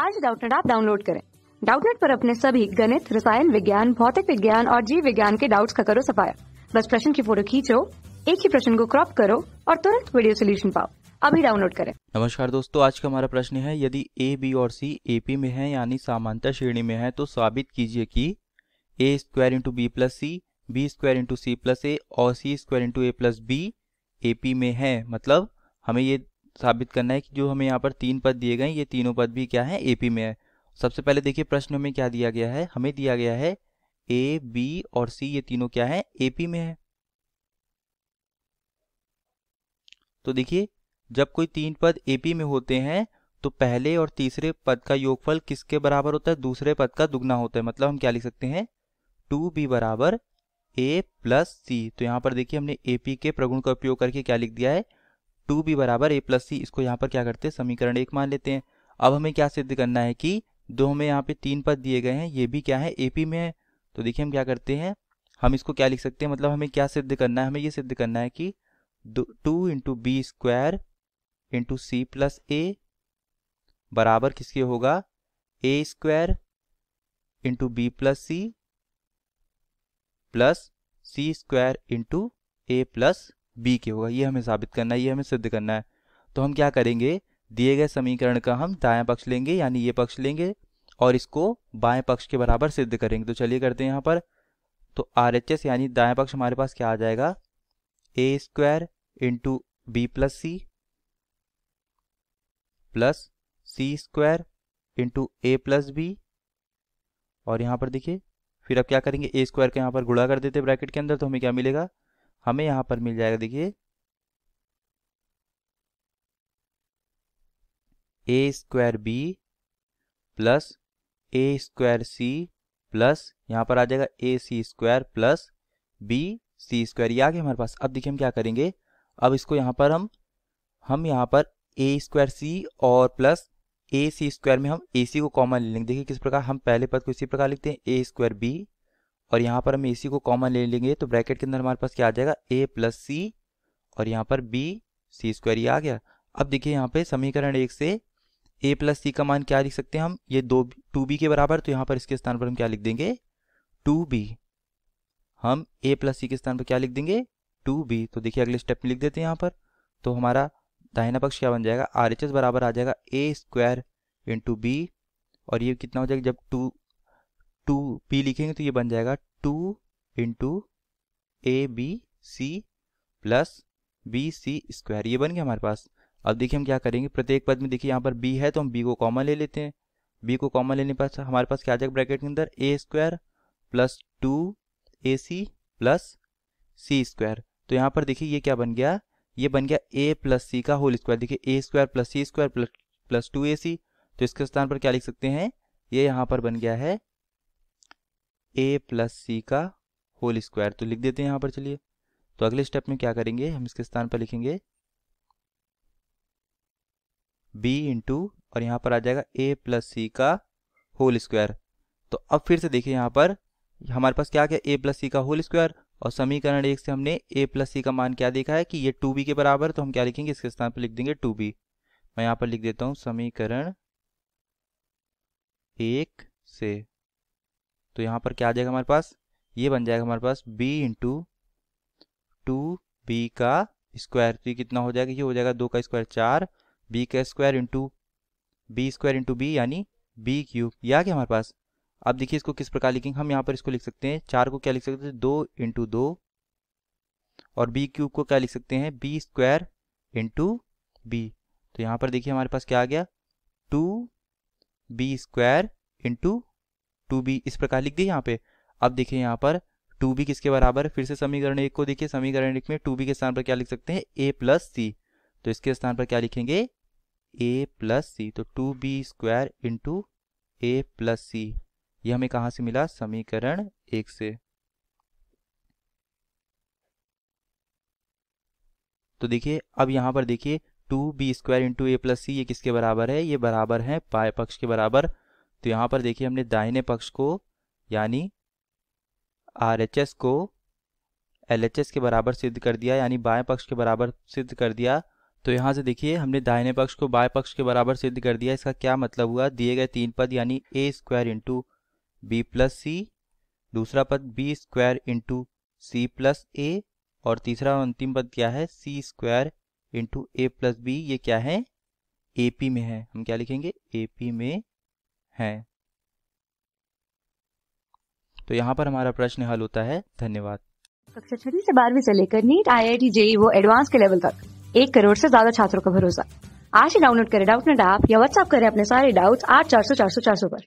आज डाउटनेट आप डाउनलोड करें डाउटनेट पर अपने सभी गणित रसायन विज्ञान भौतिक विज्ञान और जीव विज्ञान के डाउट्स का करो सफाया बस प्रश्न की फोटो खींचो एक ही प्रश्न को क्रॉप करो और तुरंत वीडियो सोल्यूशन पाओ अभी डाउनलोड करें नमस्कार दोस्तों आज का हमारा प्रश्न है यदि ए बी और सी एपी में है यानी सामानता श्रेणी में है तो साबित कीजिए कि A square into B plus C B square into C plus A और C square into A plus B A P में है मतलब हमें ये साबित करना है कि जो हमें यहाँ पर तीन पद दिए गए ये तीनों पद भी क्या है एपी में है सबसे पहले देखिए प्रश्न हमें क्या दिया गया है हमें दिया गया है ए बी और सी ये तीनों क्या है एपी में है तो देखिए जब कोई तीन पद एपी में होते हैं तो पहले और तीसरे पद का योगफल किसके बराबर होता है दूसरे पद का दुगना होता है मतलब हम क्या लिख सकते हैं टू बी बराबर ए प्लस सी तो यहां पर देखिए हमने एपी के प्रगुण का उपयोग करके क्या लिख दिया है टू बी बराबर ए प्लस सी इसको यहाँ पर क्या करते हैं समीकरण एक मान लेते हैं अब हमें क्या सिद्ध करना है कि दो हमें यहाँ पे तीन पद दिए गए हैं ये भी क्या है एपी में है तो देखिए हम क्या करते हैं हम इसको क्या लिख सकते हैं मतलब हमें क्या सिद्ध करना है हमें ये सिद्ध करना है कि two into B square into C plus A बराबर किसके होगा A square into B plus C plus C square into A plus B के होगा ये हमें साबित करना है ये हमें सिद्ध करना है तो हम क्या करेंगे दिए गए समीकरण का हम दाया पक्ष लेंगे यानी ये पक्ष लेंगे और इसको बाएं पक्ष के बराबर सिद्ध करेंगे तो चलिए करते हैं यहाँ पर तो आर एच एस यानी दाएं पक्ष हमारे पास क्या आ जाएगा A square into B plus C plus C square into A plus B और यहाँ पर देखिए फिर अब क्या करेंगे ए स्क्वायर का यहाँ पर गुड़ा कर देते ब्रैकेट के अंदर तो हमें क्या मिलेगा हमें यहां पर मिल जाएगा देखिए A square B plus A square C plus यहां पर आ जाएगा A C square plus B C square ये आ गया हमारे पास अब देखिए हम क्या करेंगे अब इसको यहां पर हम हम यहां पर ए स्क्वायर सी और प्लस ए सी स्क्वायर में हम ए सी को कॉमन ले लेंगे देखिए किस प्रकार हम पहले पद को इसी प्रकार लिखते हैं ए स्क्वायर बी और यहाँ पर हम ए सी को कॉमन ले लेंगे तो ब्रैकेट के अंदर हमारे पास क्या आ जाएगा ए प्लस सी और यहाँ पर बी सी स्क्वायर ये आ गया अब देखिए यहाँ पे समीकरण एक से ए प्लस सी का मान क्या लिख सकते हैं हम ये दो टू बी के बराबर तो यहाँ पर इसके स्थान पर हम क्या लिख देंगे टू बी हम ए प्लस सी के स्थान पर क्या लिख देंगे टू बी तो देखिए अगले स्टेप में लिख देते हैं यहाँ पर तो हमारा दाहिना पक्ष क्या बन जाएगा आर एच एस बराबर आ जाएगा ए स्क्वायर इंटू बी और ये कितना हो जाएगा जब टू टू पी लिखेंगे तो ये बन जाएगा two into A B C plus B C square ये बन गया हमारे पास अब देखिए हम क्या करेंगे प्रत्येक पद में देखिए यहाँ पर बी है तो हम बी को कॉमन ले लेते हैं बी को कॉमन लेने पर अच्छा, हमारे पास क्या आ जाएगा ब्रैकेट के अंदर A square plus two A C plus C square तो यहाँ पर देखिए ये क्या बन गया ये बन गया ए प्लस सी का होल स्क्वायर देखिए A square plus C square plus plus two A C तो इसके स्थान पर क्या लिख सकते हैं ये यहाँ पर बन गया है ए प्लस सी का होल स्क्वायर तो लिख देते हैं यहाँ पर चलिए तो अगले स्टेप में क्या करेंगे हम इसके स्थान पर लिखेंगे बी इंटू और यहाँ पर आ जाएगा ए प्लस सी का होल स्क्वायर तो अब फिर से देखिए यहाँ पर हमारे पास क्या क्या ए प्लस सी का होल स्क्वायर और समीकरण एक से हमने ए प्लस सी का मान क्या देखा है कि ये टू बी के बराबर तो हम क्या लिखेंगे इसके स्थान पर लिख देंगे टू बी मैं यहाँ पर लिख देता हूँ समीकरण एक से तो यहाँ पर क्या आ जाएगा हमारे पास ये बन जाएगा हमारे पास b इंटू टू बी का स्क्वायर तो ये कितना हो जाएगा ये हो जाएगा दो का स्क्वायर चार b का square into B square into B यानी बी क्यूब ये आ गया हमारे पास अब देखिए इसको किस प्रकार लिखेंगे हम यहाँ पर इसको लिख सकते हैं चार को क्या लिख सकते हैं दो इंटू दो और बी क्यूब को क्या लिख सकते हैं बी स्क्वायर इंटू बी तो यहाँ पर देखिए हमारे पास क्या आ गया two B square into two B इस प्रकार लिख दिया यहाँ पे अब देखिए यहाँ पर टू बी किसके बराबर फिर से समीकरण एक को देखिए समीकरण एक में टू बी के स्थान पर क्या लिख सकते हैं ए प्लस सी तो इसके स्थान पर क्या लिखेंगे ए प्लस सी तो two B square into A plus C ये हमें कहाँ से मिला समीकरण एक से तो देखिए अब यहाँ पर देखिए two B square into A plus C ये किसके बराबर है ये बराबर है पाए पक्ष के बराबर तो यहाँ पर देखिए हमने दाहिने पक्ष को यानी आर एच एस को एल एच एस के बराबर सिद्ध कर दिया यानी बाएं पक्ष के बराबर सिद्ध कर दिया तो यहाँ से देखिए हमने दाहिने पक्ष को बाएं पक्ष के बराबर सिद्ध कर दिया इसका क्या मतलब हुआ दिए गए तीन पद यानी A square into B plus C दूसरा पद B square into C plus A और तीसरा अंतिम पद क्या है C square into A plus B ये क्या है ए पी में है हम क्या लिखेंगे ए पी में हैं तो यहाँ पर हमारा प्रश्न हल होता है धन्यवाद कक्षा छठी से बारहवीं से लेकर NEET I I T JEE वो एडवांस के लेवल तक एक करोड़ से ज्यादा छात्रों का भरोसा आज ही डाउनलोड करें डाउट नेट ऐप या व्हाट्सअप करें अपने सारे डाउट्स आठ चार सौ चार सौ चार सौ पर